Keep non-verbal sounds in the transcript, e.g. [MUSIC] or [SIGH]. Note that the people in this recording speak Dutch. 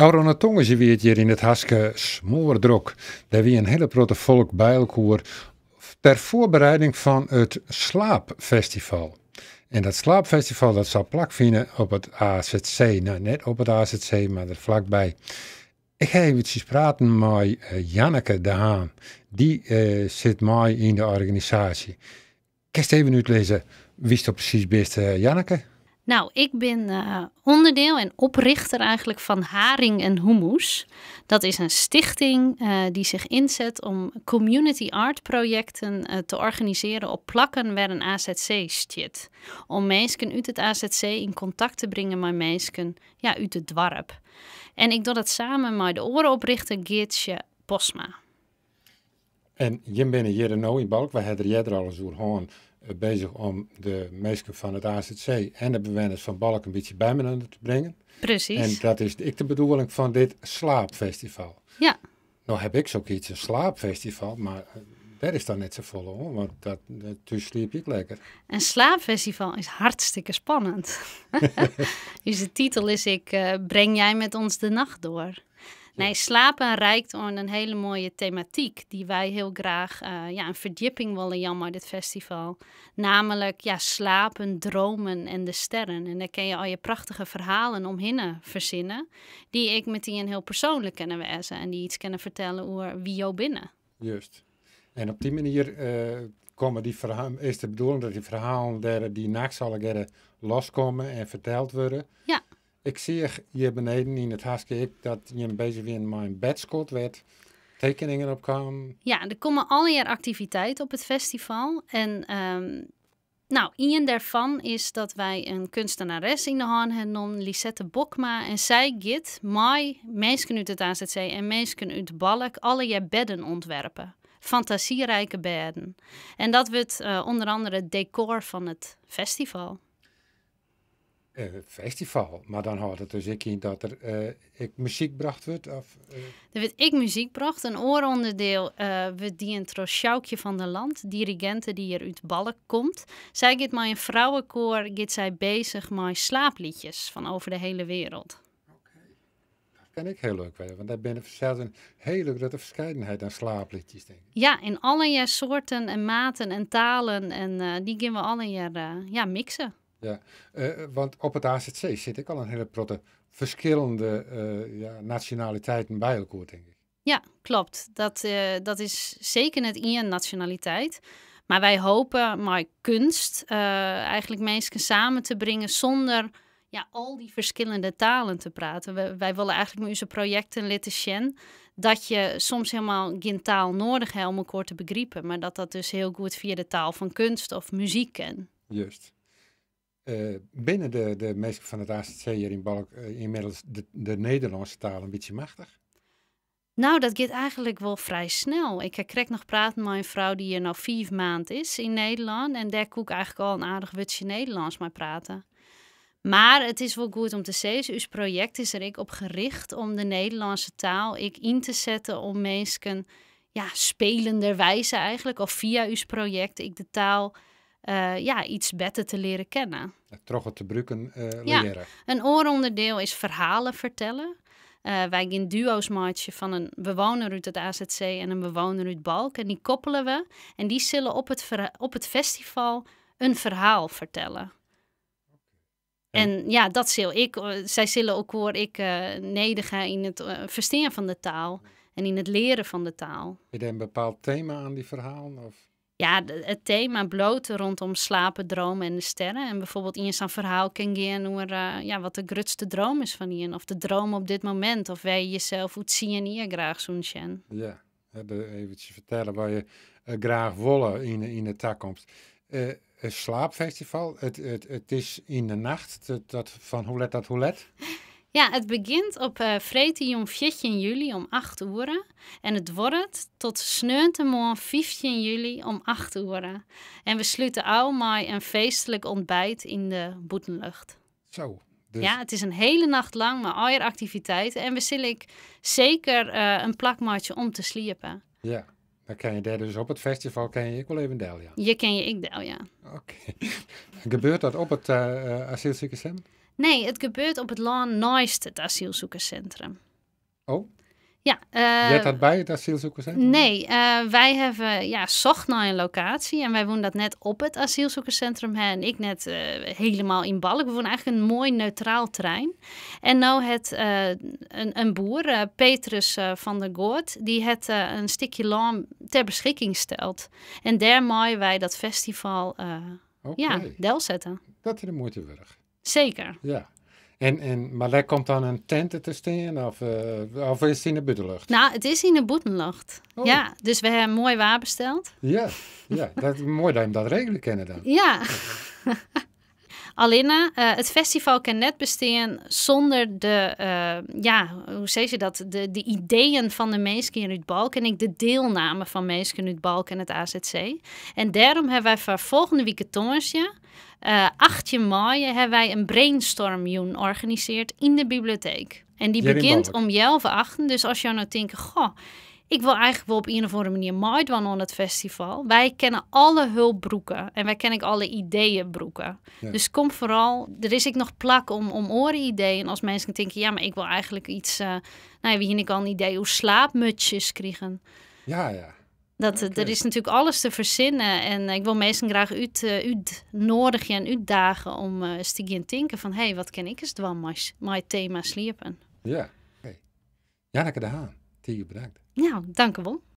Aurona weet weer hier in het Haske smoordrok. Daar wie een hele grote volk bij elkaar ter voorbereiding van het Slaapfestival. En dat Slaapfestival dat zal plakvinden op het AZC. Nou, net op het AZC, maar er vlakbij. Ik ga eventjes praten met eh, Janneke de Haan. Die eh, zit mij in de organisatie. Kerst even lezen. wie is er precies best, eh, Janneke? Nou, ik ben eh, onderdeel en oprichter eigenlijk van Haring en Hummus. Dat is een stichting eh, die zich inzet om community art projecten eh, te organiseren op plakken waar een AZC zit. Om mensen uit het AZC in contact te brengen met mensen ja, uit het dorp. En ik doe dat samen met de oprichter, Geertje Posma. En je binnen hier nou in Balk, we hebben er al eens gewoon eh, bezig om de mensen van het AZC en de bewoners van Balk een beetje bij me te brengen. Precies. En dat is ik de bedoeling van dit slaapfestival. Ja. Nou heb ik zoiets, een slaapfestival, maar eh, dat is dan net zo vol hoor, want dat, toen eh, dus sliep ik lekker. Een slaapfestival is hartstikke spannend. [LAUGHS] [LAUGHS] dus de titel is ik, breng jij met ons de nacht door? Nee, slapen rijkt om een hele mooie thematiek die wij heel graag eh, ja, een verdieping willen jammer dit festival. Namelijk ja, slapen, dromen en de sterren. En daar kun je al je prachtige verhalen omheen eh, verzinnen, die ik met die een heel persoonlijk kunnen wijzen. en die iets kunnen vertellen over wie jou binnen. Juist. En op die manier uh, komen die verhalen, is de bedoeling dat die verhalen der, die zal loskomen en verteld worden. Ja. Ik zie hier beneden in het huisje dat je een beetje weer in mijn bedscot werd. Tekeningen op Ja, er komen al jaar activiteiten op het festival. En um, nou, een daarvan is dat wij een kunstenares in de hand hebben, Lisette Bokma. En zij git mij, mensen uit het AZC en mensen uit Balk, alle je bedden ontwerpen fantasierijke bedden. En dat wordt eh, onder andere het decor van het festival. Eh, festival. Maar dan had het dus ik niet dat er eh, ik muziek bracht wordt? Of, eh? Er werd ik muziek bracht. Een ooronderdeel We die intro Sjoukje van de Land, dirigente die er uit Balk komt. Zij gaat maar een vrouwenkoor gaat zij bezig met slaapliedjes van over de hele wereld. Oké, Dat ken ik heel leuk want daar binnen zelfs een hele grote verscheidenheid aan slaapliedjes, denk ik. Ja, in allerlei soorten en maten en talen en die gaan we alle jaar ja, mixen. Ja, eh, eh, want op het AZC zit ik al een hele protte verschillende eh, ja, nationaliteiten bij elkaar, denk ik. Ja, klopt. Dat, dat is zeker net in je nationaliteit. Maar wij hopen maar kunst eigenlijk mensen samen te brengen zonder ja, al die verschillende talen te praten. wij willen eigenlijk met onze projecten laten zien dat je soms helemaal geen taal nodig hebt om elkaar te begrijpen. Maar dat dat dus heel goed via de taal van kunst of muziek kan. Juist. Eh, binnen de, de mensen van het ACC hier in Balk eh, inmiddels de, de Nederlandse taal een beetje machtig? Nou, dat gaat eigenlijk wel vrij snel. Ik eh, kreeg nog praten met een vrouw die hier nou vier maanden is in Nederland. En daar koek eigenlijk al een aardig wutje Nederlands maar praten. Maar het is wel goed om te zeggen, uw dus project is er ik op gericht om de Nederlandse taal ik in te zetten om mensen ja, spelenderwijze eigenlijk, of via uw project, ik de taal eh, ja, iets better te leren kennen. Troch te bruiken uh, eh, leren. Ja, een ooronderdeel is verhalen vertellen. Eh, wij gaan duo's matchen van een bewoner uit het AZC en een bewoner uit Balk. En die koppelen we. En die zullen op het, op het festival een verhaal vertellen. En, en ja, dat zul ik. Zij zullen ook hoor ik uh, nedigen in het uh, van de taal en in het leren van de taal. Heb je een bepaald thema aan die verhalen Of? ja, het thema bloot rondom slapen, dromen en de sterren. En bijvoorbeeld in zijn verhaal kan je noemen eh, ja, wat de grootste droom is van Ian. Of de droom op dit moment. Of wij jezelf hoe zie je graag zo'n Shen. Ja, even vertellen waar je eh, graag wollen in, in de toekomst. Uh, eh, een slaapfestival, het, het, het is in de nacht, dat, van hoe dat hoe ja, het begint op uh, eh, 14 juli om 8 uur. En het wordt tot sneutemorgen 15 juli om 8 uur. En we sluiten allemaal een feestelijk ontbijt in de Boetenlucht. Zo. Dus... Ja, het is een hele nacht lang met al je activiteiten. En we zullen ik zeker eh, een plakmatje om te sliepen. Ja. Dan ken je daar dus op het festival ken je ik wel even deel, Je ken je ik deel, ja. Oké. [LAUGHS] Gebeurt dat op het uh, asielzoekerscentrum? Nee, het gebeurt op het Laan naast het asielzoekerscentrum. Oh? Ja. Uh, Jij dat bij het asielzoekerscentrum? Nee, eh, wij hebben ja, zocht naar een locatie en wij wonen dat net op het asielzoekerscentrum. Hè, en ik net eh, helemaal in Balk. We wonen eigenlijk een mooi neutraal terrein. En nou het een, een, boer, Petrus van der Goort, die het een stukje land ter beschikking stelt. En daarmee wij dat festival okay. ja, del zetten. Dat is de moeite waard. Zeker. Ja. En, en, maar daar komt dan een tent te staan of, eh, of is het in de buitenlucht? Nou, het is in de buitenlucht. Oh. Ja, dus we hebben mooi waar besteld. Ja, ja dat, mooi dat je dat regelen kennen dan. Ja. [LAUGHS] Alina, eh, het festival kan net bestaan zonder de, eh, ja, hoe zeg je dat, de, de ideeën van de Meesken in Balk en ik de deelname van Meesken het Balk en het AZC. En daarom hebben wij voor volgende week het tongersje uh, 8 mei hebben wij een brainstorm georganiseerd in de bibliotheek. En die begint om 11 acht. Dus als je nou denkt, goh, ik wil eigenlijk wel op een of andere manier meedoen aan het festival. Wij kennen alle hulpbroeken en wij kennen alle ideeënbroeken. Dus kom vooral, er is ik nog plak om, om oren ideeën. Als mensen denken, ja, maar ik wil eigenlijk iets, uh, nou ja, wie ik al een idee hoe slaapmutjes krijgen. Ja, ja. Dat, eh, Er is natuurlijk alles te verzinnen. En eh, ik wil meestal graag uit, eh, nodigen en u dagen om uh, te denken van... hé, hey, wat ken ik eens dwan mijn thema sliepen? Ja, hey. Janneke de Haan, die je bedankt. Nou, dank u wel.